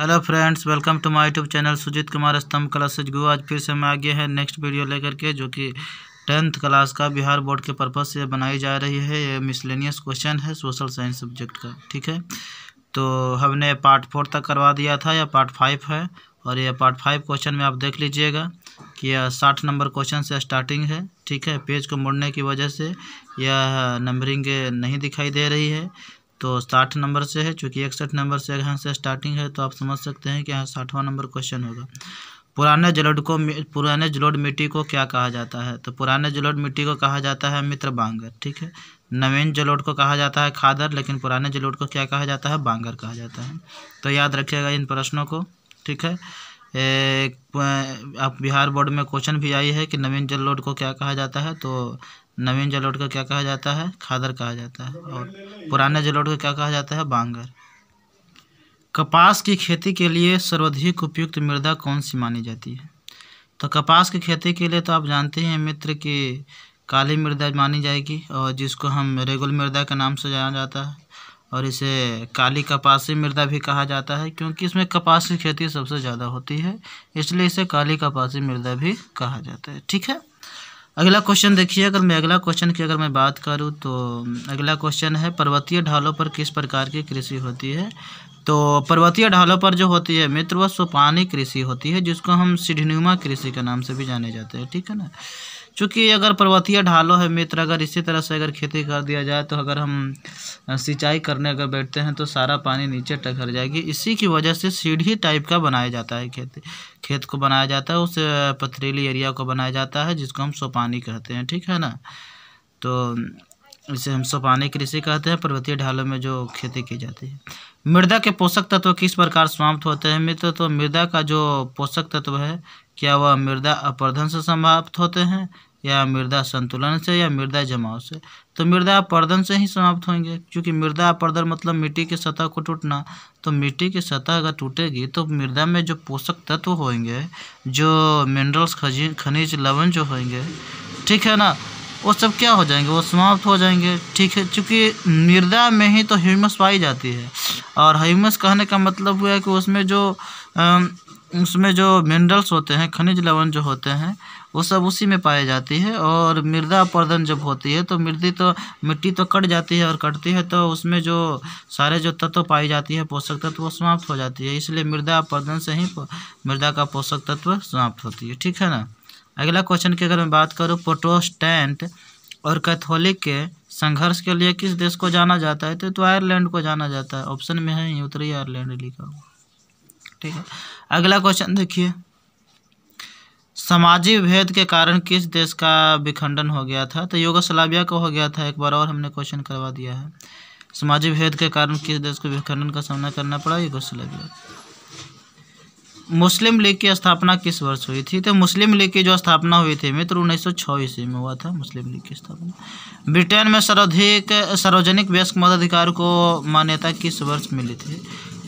hello friends welcome to my YouTube channel Sujeet Kumar स्तंभ कला सजगु आज फिर से मैं आगे है नेक्स्ट वीडियो लेकर के जो कि टेंथ क्लास का बिहार बोर्ड के पर्पज़ से बनाई जा रही है ये मिसलेनियस क्वेश्चन है सोशल साइंस सब्जेक्ट का ठीक है तो हमने पार्ट फोर तक करवा दिया था या पार्ट फाइव है और ये पार्ट फाइव क्वेश्चन में आप देख लीजिएगा कि यह साठ नंबर क्वेश्चन से स्टार्टिंग है ठीक है पेज को मुड़ने की वजह से यह नंबरिंग नहीं दिखाई दे रही है तो साठ नंबर से है चूँकि इकसठ नंबर से यहाँ से स्टार्टिंग है तो आप समझ सकते हैं कि यहाँ साठवां नंबर क्वेश्चन होगा पुराने जलोड को पुराने जलोड मिट्टी को क्या कहा जाता है तो पुराने जलोड मिट्टी को कहा जाता है मित्र बांगर ठीक है नवीन जलोड को कहा जाता है खादर लेकिन पुराने जलोड को क्या कहा जाता है बांगर कहा जाता है तो याद रखिएगा इन प्रश्नों को ठीक है आप बिहार बोर्ड में क्वेश्चन भी आई है कि नवीन जल लोड को क्या कहा जाता है तो नवीन जल लोड को क्या कहा जाता है खादर कहा जाता है और पुराने जल लोड को क्या कहा जाता है बांगर कपास की खेती के लिए सर्वाधिक उपयुक्त मृदा कौन सी मानी जाती है तो कपास की खेती के लिए तो आप जानते हैं मित्र कि काली मृदा मानी जाएगी और जिसको हम रेगुल मृदा के नाम से जाना जाता है और इसे काली कपासी मृदा भी कहा जाता है क्योंकि इसमें कपास की खेती सबसे ज़्यादा होती है इसलिए इसे काली कपासी मृदा भी कहा जाता है ठीक है अगला क्वेश्चन देखिए अगर मैं अगला क्वेश्चन की अगर मैं बात करूं तो अगला क्वेश्चन है पर्वतीय ढालों पर किस प्रकार की कृषि होती है तो पर्वतीय ढालों पर जो होती है मित्र व सोपानी कृषि होती है जिसको हम सीढ़ीनुमा कृषि के नाम से भी जाने जाते हैं ठीक है ना चूँकि अगर पर्वतीय ढालों है मित्र अगर इसी तरह से अगर खेती कर दिया जाए तो अगर हम सिंचाई करने अगर बैठते हैं तो सारा पानी नीचे टकर जाएगी इसी की वजह से सीढ़ी टाइप का बनाया जाता है खेत खेत को बनाया जाता है उस पथरीली एरिया को बनाया जाता है जिसको हम सोपानी कहते हैं ठीक है ना तो इसे हम सोपानी कृषि कहते हैं पर्वतीय ढालों में जो खेती की जाती है मृदा के पोषक तत्व किस प्रकार समाप्त होते हैं मित्र तो मृदा का जो पोषक तत्व है क्या वह मृदा अपर्धन से समाप्त होते हैं या मृदा संतुलन से या मृदा जमाव से तो मृदा अपर्दन से ही समाप्त होंगे क्योंकि मृदा अपर्दन मतलब मिट्टी की सतह को टूटना तो मिट्टी की सतह अगर टूटेगी तो मृदा में जो पोषक तत्व होंगे जो मिनरल्स खनिज लवण जो होंगे ठीक है ना वो सब क्या हो जाएंगे वो समाप्त हो जाएंगे ठीक है चूँकि मृदा में ही तो ह्यूमस पाई जाती है और ह्यूमस कहने का मतलब हुआ है कि उसमें जो उसमें जो मिनरल्स होते हैं खनिज लवण जो होते हैं वो सब उसी में पाए जाती है और मृदा अपर्दन जब होती है तो मृदी तो मिट्टी तो कट जाती है और कटती है तो उसमें जो सारे जो तत्व पाई जाती है पोषक तत्व वो समाप्त हो जाती है इसलिए मृदा अपर्दन से ही मृदा का पोषक तत्व समाप्त होती है ठीक है ना अगला क्वेश्चन की अगर मैं बात करूँ प्रोटोस्टेंट और कैथोलिक के संघर्ष के लिए किस देश को जाना जाता है तो, तो आयरलैंड को जाना जाता है ऑप्शन में है ही उत्तरी आयरलैंड लिखा हुआ ठीक है अगला क्वेश्चन देखिए सामाजिक भेद के कारण किस देश का विखंडन हो गया था तो योगोस्लाविया का हो गया था एक बार और हमने क्वेश्चन करवा दिया है सामाजिक भेद के कारण किस देश को विखंडन का सामना करना पड़ा योगोस्लाविया मुस्लिम लीग की स्थापना किस वर्ष हुई थी तो मुस्लिम लीग की जो स्थापना हुई थी मित्र उन्नीस सौ छः ईस्वी में हुआ था मुस्लिम लीग की स्थापना ब्रिटेन में सर्वाधिक सार्वजनिक वयस्क मताधिकार को मान्यता किस वर्ष मिली थी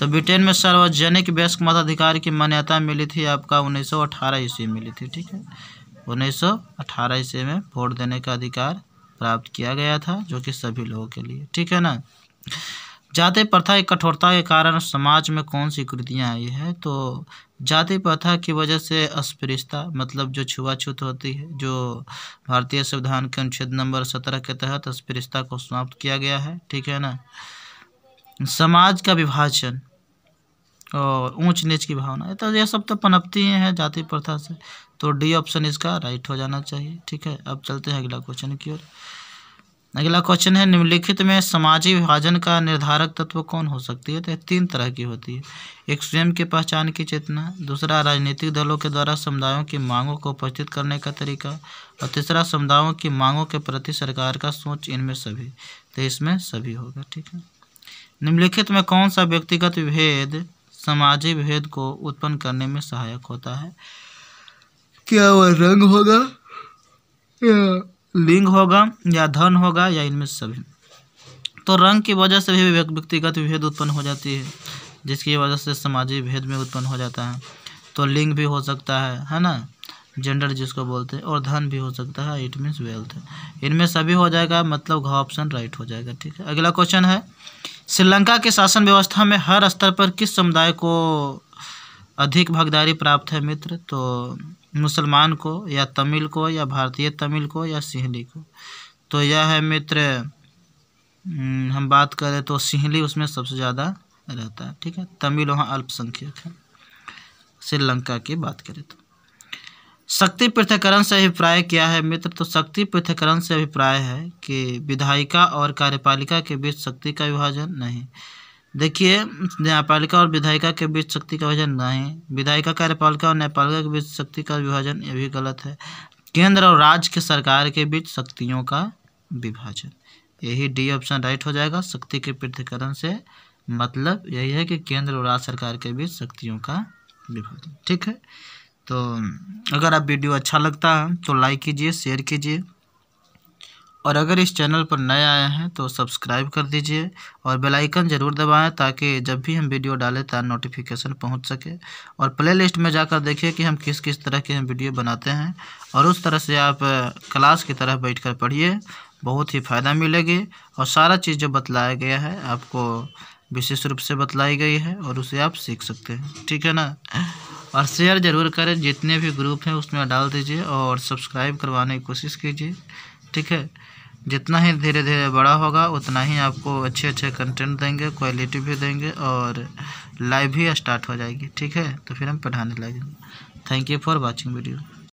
तो ब्रिटेन में सार्वजनिक वयस्क मताधिकार की मान्यता मिली थी आपका उन्नीस सौ अठारह ईस्वी मिली थी ठीक है उन्नीस सौ अठारह ईस्वी में वोट देने का अधिकार प्राप्त किया गया था जो कि सभी लोगों के लिए ठीक है ना जाति प्रथा की कठोरता के कारण समाज में कौन सी कृतियाँ आई है तो जाति प्रथा की वजह से अस्पृश्यता मतलब जो छुआछूत होती है जो भारतीय संविधान के अनुच्छेद नंबर सत्रह के तहत अस्पृश्यता को समाप्त किया गया है ठीक है ना समाज का विभाजन और ऊंच नीच की भावना तो यह सब तो पनपती हैं जाति प्रथा से तो डी ऑप्शन इसका राइट हो जाना चाहिए ठीक है अब चलते हैं अगला क्वेश्चन की ओर अगला क्वेश्चन है निम्नलिखित में समाजी विभाजन का निर्धारक तत्व कौन हो सकती है तो तीन तरह की होती है एक स्वयं की पहचान की चेतना दूसरा राजनीतिक दलों के द्वारा समुदायों की मांगों को उपस्थित करने का तरीका और तीसरा समुदायों की मांगों के प्रति सरकार का सोच इनमें सभी तो इसमें सभी होगा ठीक है निम्नलिखित में कौन सा व्यक्तिगत विभेद सामाजिक विभेद को उत्पन्न करने में सहायक होता है क्या वह रंग होगा या लिंग होगा या धन होगा या इनमें सभी तो रंग की वजह से भी व्यक्तिगत भेद उत्पन्न हो जाती है जिसकी वजह से सामाजिक भेद में उत्पन्न हो जाता है तो लिंग भी हो सकता है है ना जेंडर जिसको बोलते हैं और धन भी हो सकता है इट मीन्स वेल्थ इनमें सभी हो जाएगा मतलब घ ऑप्शन राइट हो जाएगा ठीक है अगला क्वेश्चन है श्रीलंका के शासन व्यवस्था में हर स्तर पर किस समुदाय को अधिक भागदारी प्राप्त है मित्र तो मुसलमान को या तमिल को या भारतीय तमिल को या सिंहली को तो यह है मित्र हम्म, हम बात करें तो सिंहली उसमें सबसे ज़्यादा रहता है ठीक है तमिल वहाँ अल्पसंख्यक है श्रीलंका की बात करें तो शक्ति पृथ्यकरण से अभिप्राय क्या है मित्र तो शक्ति पृथ्यकरण से अभिप्राय है कि विधायिका और कार्यपालिका के बीच शक्ति का विभाजन नहीं देखिए न्यायपालिका और विधायिका के बीच शक्ति का विभाजन नहीं विधायिका कार्यपालिका और न्यायपालिका के बीच शक्ति का विभाजन ये भी गलत है केंद्र और राज्य के सरकार के बीच शक्तियों का विभाजन यही डी ऑप्शन राइट हो जाएगा शक्ति के पृथ्वीकरण से मतलब यही है कि केंद्र और राज्य सरकार के बीच शक्तियों का विभाजन ठीक है तो अगर आप वीडियो अच्छा लगता है तो लाइक कीजिए शेयर कीजिए और अगर इस चैनल पर नए आए हैं तो सब्सक्राइब कर दीजिए और बेल आइकन ज़रूर दबाएं ताकि जब भी हम वीडियो डालें तो नोटिफिकेशन पहुंच सके और प्लेलिस्ट में जाकर देखिए कि हम किस किस तरह के हम वीडियो बनाते हैं और उस तरह से आप क्लास की तरह बैठ कर पढ़िए बहुत ही फ़ायदा मिलेगी और सारा चीज़ जो बतलाया गया है आपको विशेष रूप से बतलाई गई है और उसे आप सीख सकते हैं ठीक है ना और शेयर ज़रूर करें जितने भी ग्रुप हैं उसमें डाल दीजिए और सब्सक्राइब करवाने की कोशिश कीजिए ठीक है जितना ही धीरे धीरे बड़ा होगा उतना ही आपको अच्छे अच्छे कंटेंट देंगे क्वालिटी भी देंगे और लाइव भी स्टार्ट हो जाएगी ठीक है तो फिर हम पढ़ाने लगेंगे thank you for watching video